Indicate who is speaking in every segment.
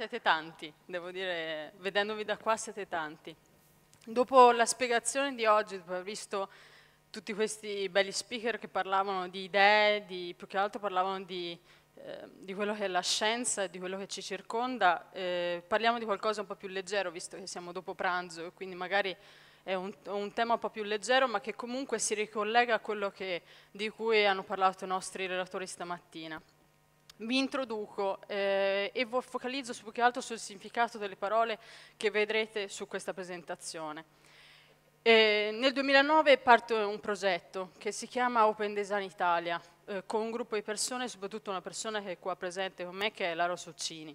Speaker 1: siete tanti, devo dire, vedendovi da qua siete tanti. Dopo la spiegazione di oggi, dopo aver visto tutti questi belli speaker che parlavano di idee, di, più che altro parlavano di, eh, di quello che è la scienza, di quello che ci circonda, eh, parliamo di qualcosa un po' più leggero, visto che siamo dopo pranzo, quindi magari è un, un, tema un po' più leggero, ma che comunque si ricollega a quello che, di cui hanno parlato i nostri relatori stamattina mi introduco eh, e focalizzo più che altro sul significato delle parole che vedrete su questa presentazione. Eh, nel 2009 parte un progetto che si chiama Open Design Italia eh, con un gruppo di persone, soprattutto una persona che è qua presente con me che è Laro Succini.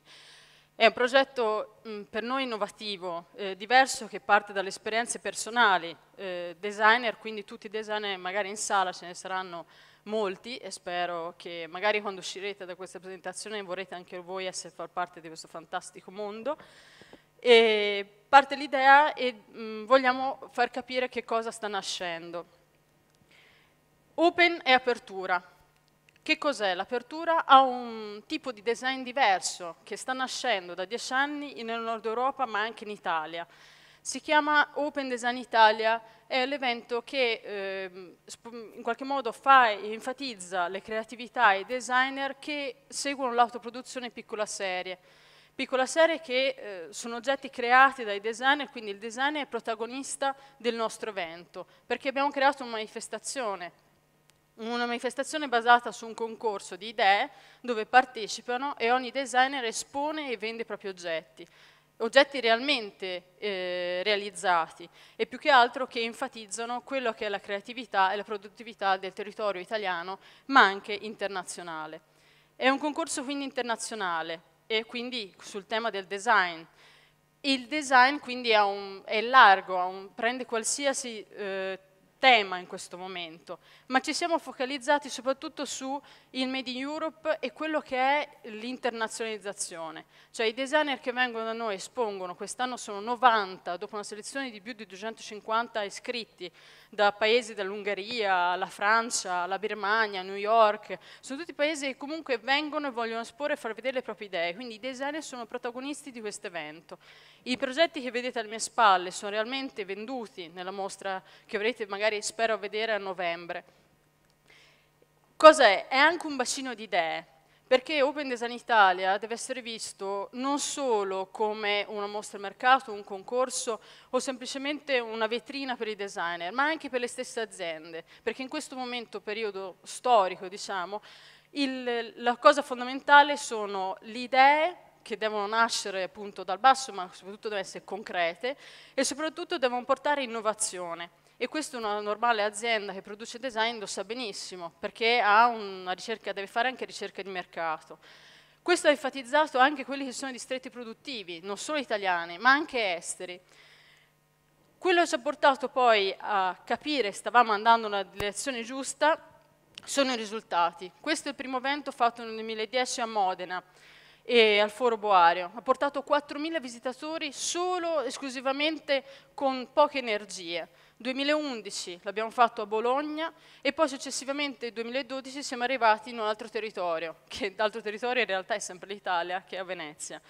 Speaker 1: È un progetto mh, mm, per noi innovativo, eh, diverso, che parte dalle esperienze personali, eh, designer, quindi tutti i designer magari in sala ce ne saranno molti e spero che magari quando uscirete da questa presentazione vorrete anche voi essere far parte di questo fantastico mondo. E parte l'idea e mh, mm, vogliamo far capire che cosa sta nascendo. Open e apertura. Che cos'è? L'apertura ha un tipo di design diverso che sta nascendo da dieci anni nel nord Europa ma anche in Italia. Si chiama Open Design Italia, è l'evento che eh, in qualche modo fa e enfatizza le creatività e i designer che seguono l'autoproduzione piccola serie. Piccola serie che eh, sono oggetti creati dai designer, quindi il designer è protagonista del nostro evento, perché abbiamo creato una manifestazione una manifestazione basata su un concorso di idee dove partecipano e ogni designer espone e vende i propri oggetti oggetti realmente eh, realizzati e più che altro che enfatizzano quello che è la creatività e la produttività del territorio italiano ma anche internazionale. È un concorso quindi internazionale e quindi sul tema del design. Il design quindi un, è largo, un, prende qualsiasi eh, tema in questo momento, ma ci siamo focalizzati soprattutto sul Made in Europe e quello che è l'internazionalizzazione. Cioè i designer che vengono da noi e espongono, quest'anno sono 90, dopo una selezione di più di 250 iscritti, da paesi dall'Ungheria, la Francia, la Birmania, New York, sono tutti paesi che comunque vengono e vogliono esporre e far vedere le proprie idee, quindi i designer sono protagonisti di questo evento. I progetti che vedete alle mie spalle sono realmente venduti nella mostra che avrete magari spero vedere a novembre. Cos'è? È anche un bacino di idee, perché Open Design Italia deve essere visto non solo come una mostra del mercato, un concorso o semplicemente una vetrina per i designer, ma anche per le stesse aziende, perché in questo momento, periodo storico, diciamo, il, la cosa fondamentale sono le idee che devono nascere appunto dal basso, ma soprattutto devono essere concrete e soprattutto devono portare innovazione. E questo una normale azienda che produce design lo sa benissimo, perché ricerca, deve fare anche ricerca di mercato. Questo ha enfatizzato anche quelli che sono i distretti produttivi, non solo italiani, ma anche esteri. Quello che ci ha portato poi a capire, stavamo andando nella direzione giusta, sono i risultati. Questo è il primo evento fatto nel 2010 a Modena e al Foro Boario. Ha portato 4.000 visitatori solo esclusivamente con poche energie. 2011 l'abbiamo fatto a Bologna e poi successivamente nel 2012 siamo arrivati in un altro territorio, che l'altro territorio in realtà è sempre l'Italia, che è a Venezia.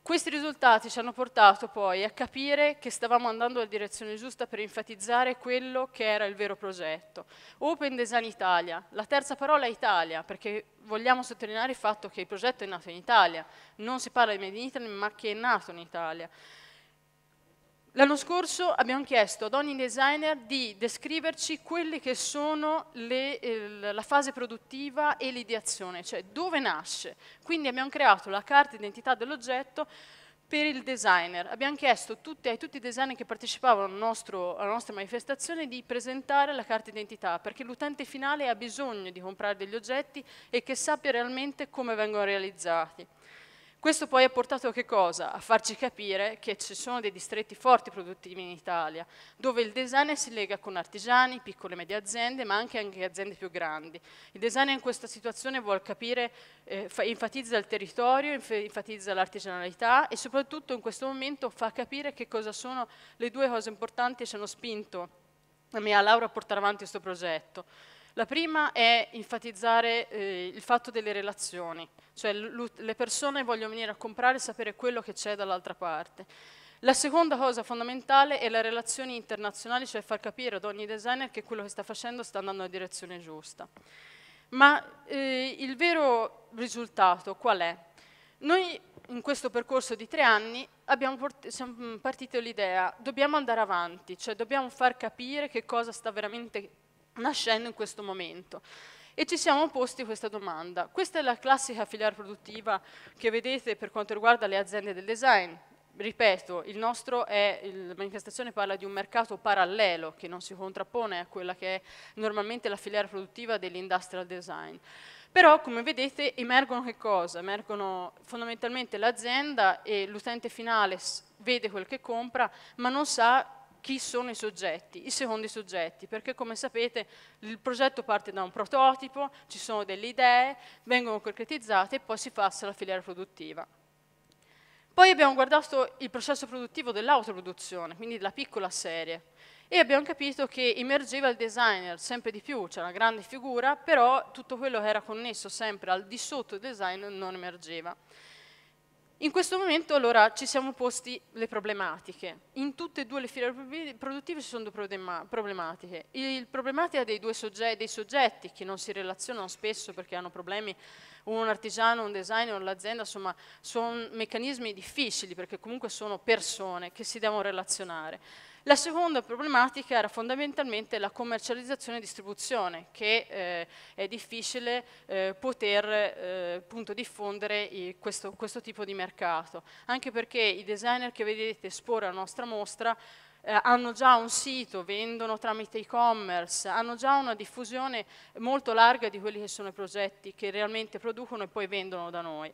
Speaker 1: Questi risultati ci hanno portato poi a capire che stavamo andando nella direzione giusta per enfatizzare quello che era il vero progetto. Open Design Italia, la terza parola è Italia, perché vogliamo sottolineare il fatto che il progetto è nato in Italia, non si parla di Made in Italy ma che è nato in Italia. L'anno scorso abbiamo chiesto ad ogni designer di descriverci quelle che sono le, eh, la fase produttiva e l'ideazione, cioè dove nasce. Quindi abbiamo creato la carta identità dell'oggetto per il designer. Abbiamo chiesto tutti, a tutti i designer che partecipavano al nostro, alla nostra manifestazione di presentare la carta identità, perché l'utente finale ha bisogno di comprare degli oggetti e che sappia realmente come vengono realizzati. Questo poi ha portato A farci capire che ci sono dei distretti forti produttivi in Italia, dove il design si lega con artigiani, piccole e medie aziende, ma anche, anche aziende più grandi. Il design in questa situazione vuol capire, eh, enfatizza il territorio, enfatizza l'artigianalità e soprattutto in questo momento fa capire che cosa sono le due cose importanti che ci hanno spinto a me e a Laura a portare avanti questo progetto. La prima è enfatizzare eh, il fatto delle relazioni, cioè le persone vogliono venire a comprare e sapere quello che c'è dall'altra parte. La seconda cosa fondamentale è le relazioni internazionali, cioè far capire ad ogni designer che quello che sta facendo sta andando nella direzione giusta. Ma eh, il vero risultato qual è? Noi in questo percorso di tre anni siamo mm, partiti dall'idea dobbiamo andare avanti, cioè dobbiamo far capire che cosa sta veramente nascendo in questo momento. E ci siamo posti questa domanda. Questa è la classica filiera produttiva che vedete per quanto riguarda le aziende del design. Ripeto, il nostro è, la manifestazione parla di un mercato parallelo che non si contrappone a quella che è normalmente la filiera produttiva dell'industrial design. Però, come vedete, emergono che cosa? Emergono fondamentalmente l'azienda e l'utente finale vede quel che compra, ma non sa chi sono i soggetti, i secondi soggetti, perché come sapete il progetto parte da un prototipo, ci sono delle idee, vengono concretizzate e poi si passa alla filiera produttiva. Poi abbiamo guardato il processo produttivo dell'autoproduzione, quindi della piccola serie, e abbiamo capito che emergeva il designer sempre di più, c'era una grande figura, però tutto quello che era connesso sempre al di sotto del design non emergeva. In questo momento allora ci siamo posti le problematiche. In tutte e due le filiere produttive ci sono due problematiche. Il problematica dei due soggetti, dei soggetti che non si relazionano spesso perché hanno problemi un artigiano, un designer, l'azienda, insomma sono meccanismi difficili perché comunque sono persone che si devono relazionare. La seconda problematica era fondamentalmente la commercializzazione e distribuzione, che eh, è difficile eh, poter eh, appunto, diffondere i, questo, questo tipo di mercato, anche perché i designer che vedete esporre alla nostra mostra eh, hanno già un sito, vendono tramite e-commerce, hanno già una diffusione molto larga di quelli che sono i progetti che realmente producono e poi vendono da noi.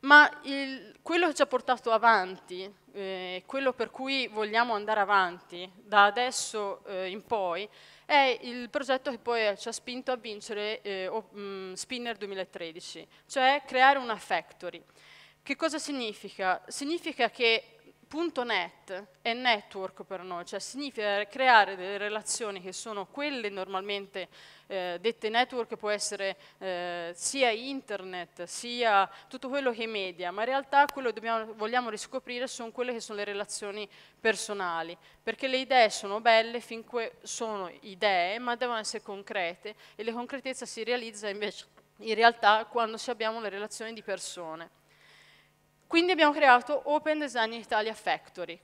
Speaker 1: Ma il, quello che ci ha portato avanti, eh, quello per cui vogliamo andare avanti da adesso eh, in poi, è il progetto che poi ci ha spinto a vincere eh, mm, Spinner 2013, cioè creare una factory. Che cosa significa? Significa che punto .net è network per noi, cioè significa creare delle relazioni che sono quelle normalmente eh, dette network, può essere eh, sia internet, sia tutto quello che è media, ma in realtà quello che dobbiamo, vogliamo riscoprire sono quelle che sono le relazioni personali, perché le idee sono belle finché sono idee, ma devono essere concrete e la concretezza si realizza invece in realtà quando abbiamo le relazioni di persone. Quindi abbiamo creato Open Design Italia Factory,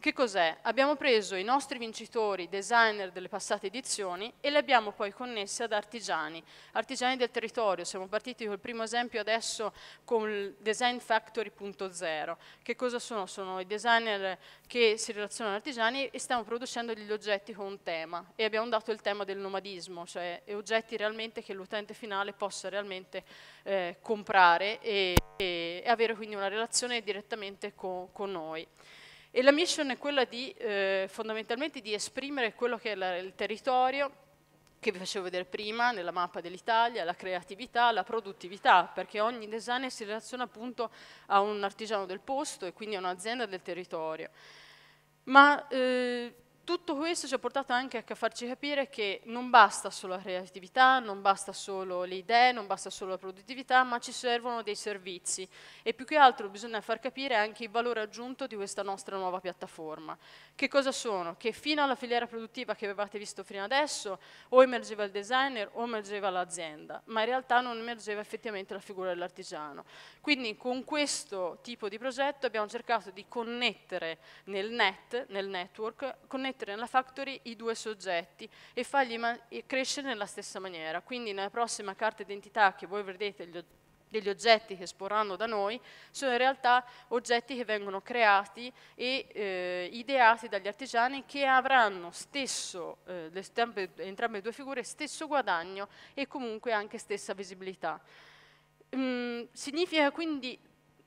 Speaker 1: che cos'è? Abbiamo preso i nostri vincitori, designer delle passate edizioni e li abbiamo poi connessi ad artigiani, artigiani del territorio. Siamo partiti col primo esempio adesso con il Design Factory.0. Che cosa sono? Sono i designer che si relazionano ad artigiani e stiamo producendo degli oggetti con un tema e abbiamo dato il tema del nomadismo, cioè oggetti realmente che l'utente finale possa realmente eh, comprare e, e, avere quindi una relazione direttamente con, con noi. E la mission è quella di, eh, fondamentalmente di esprimere quello che è la, il territorio che vi facevo vedere prima nella mappa dell'Italia, la creatività, la produttività, perché ogni design si relaziona appunto a un artigiano del posto e quindi a un'azienda del territorio. Ma eh, tutto questo ci ha portato anche a farci capire che non basta solo la creatività, non basta solo le idee, non basta solo la produttività, ma ci servono dei servizi e più che altro bisogna far capire anche il valore aggiunto di questa nostra nuova piattaforma. Che cosa sono? Che fino alla filiera produttiva che avevate visto fino adesso o emergeva il designer o emergeva l'azienda, ma in realtà non emergeva effettivamente la figura dell'artigiano. Quindi con questo tipo di progetto abbiamo cercato di connettere nel net, nel network, connettere mettere nella factory i due soggetti e fargli crescere nella stessa maniera. Quindi nella prossima carta identità che voi vedrete gli degli oggetti che esporranno da noi sono in realtà oggetti che vengono creati e eh, ideati dagli artigiani che avranno stesso, eh, le stampe, entrambe le due figure, stesso guadagno e comunque anche stessa visibilità. Mm, significa quindi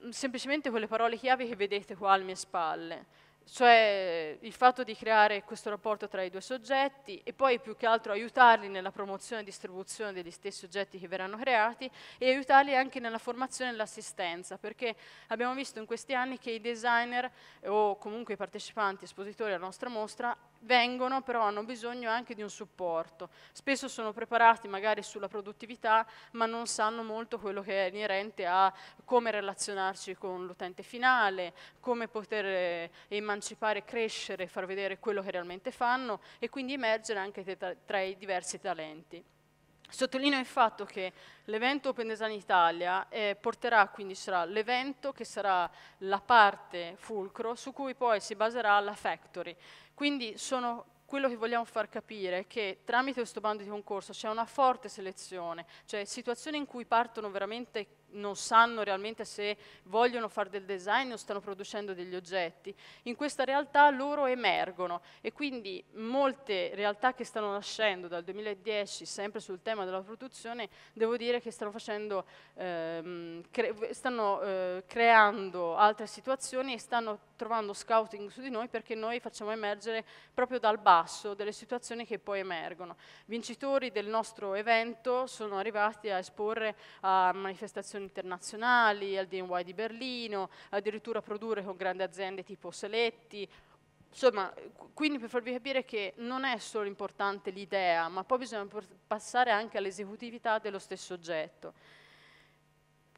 Speaker 1: mm, semplicemente quelle parole chiave che vedete qua alle mie spalle cioè il fatto di creare questo rapporto tra i due soggetti e poi più che altro aiutarli nella promozione e distribuzione degli stessi oggetti che verranno creati e aiutarli anche nella formazione e nell'assistenza, perché abbiamo visto in questi anni che i designer o comunque i partecipanti espositori alla nostra mostra vengono però hanno bisogno anche di un supporto. Spesso sono preparati magari sulla produttività ma non sanno molto quello che è inerente a come relazionarci con l'utente finale, come poter eh, emancipare, crescere, far vedere quello che realmente fanno e quindi emergere anche tra i diversi talenti. Sottolineo il fatto che l'evento Open Design Italia eh, porterà, quindi sarà l'evento che sarà la parte fulcro su cui poi si baserà la factory. Quindi sono quello che vogliamo far capire è che tramite questo bando di concorso c'è una forte selezione, cioè situazioni in cui partono veramente non sanno realmente se vogliono fare del design o stanno producendo degli oggetti. In questa realtà loro emergono e quindi molte realtà che stanno nascendo dal 2010 sempre sul tema della produzione devo dire che stanno, facendo, ehm, cre stanno eh, creando altre situazioni e stanno trovando scouting su di noi perché noi facciamo emergere proprio dal basso delle situazioni che poi emergono. Vincitori del nostro evento sono arrivati a esporre a manifestazioni competizioni internazionali, al DNY di Berlino, addirittura produrre con grandi aziende tipo Seletti, Insomma, quindi per farvi capire che non è solo importante l'idea, ma poi bisogna passare anche all'esecutività dello stesso oggetto.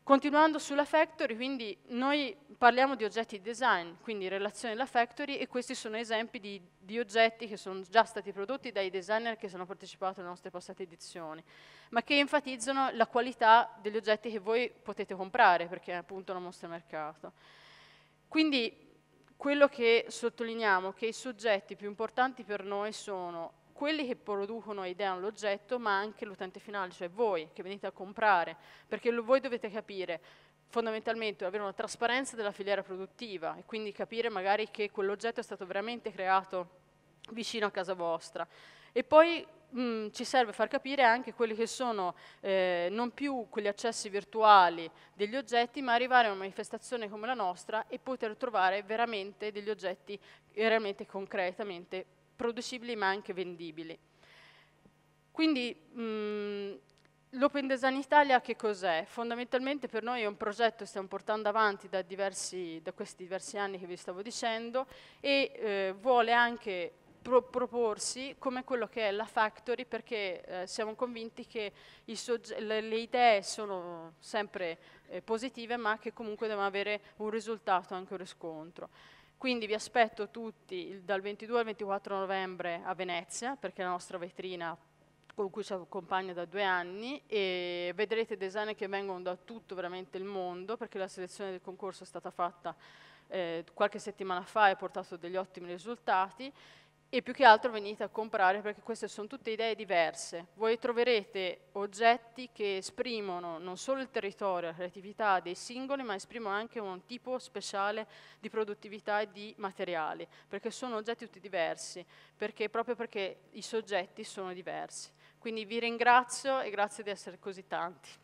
Speaker 1: Continuando sulla factory, quindi noi parliamo di oggetti design, quindi in relazione alla factory e questi sono esempi di, di, oggetti che sono già stati prodotti dai designer che sono partecipati alle nostre passate edizioni, ma che enfatizzano la qualità degli oggetti che voi potete comprare, perché è appunto una mostra mercato. Quindi quello che sottolineiamo è che i soggetti più importanti per noi sono quelli che producono e ideano l'oggetto, ma anche l'utente finale, cioè voi che venite a comprare, perché lo, voi dovete capire fondamentalmente avere una trasparenza della filiera produttiva e quindi capire magari che quell'oggetto è stato veramente creato vicino a casa vostra. E poi Mm, ci serve far capire anche quelli che sono eh, non più quegli accessi virtuali degli oggetti, ma arrivare a una manifestazione come la nostra e poter trovare veramente degli oggetti realmente concretamente producibili ma anche vendibili. Quindi mm, l'Open Design Italia che cos'è? Fondamentalmente per noi è un progetto che stiamo portando avanti da, diversi, da questi diversi anni che vi stavo dicendo e eh, vuole anche pro proporsi come quello che è la Factory perché eh, siamo convinti che le, le, idee sono sempre eh, positive ma che comunque devono avere un risultato, anche un riscontro. Quindi vi aspetto tutti dal 22 al 24 novembre a Venezia, perché è la nostra vetrina con cui ci accompagna da due anni e vedrete design che vengono da tutto veramente il mondo perché la selezione del concorso è stata fatta eh, qualche settimana fa e ha portato degli ottimi risultati e più che altro venite a comprare perché queste sono tutte idee diverse. Voi troverete oggetti che esprimono non solo il territorio, la creatività dei singoli, ma esprimono anche un tipo speciale di produttività e di materiali, perché sono oggetti tutti diversi, perché, proprio perché i soggetti sono diversi. Quindi vi ringrazio e grazie di essere così tanti.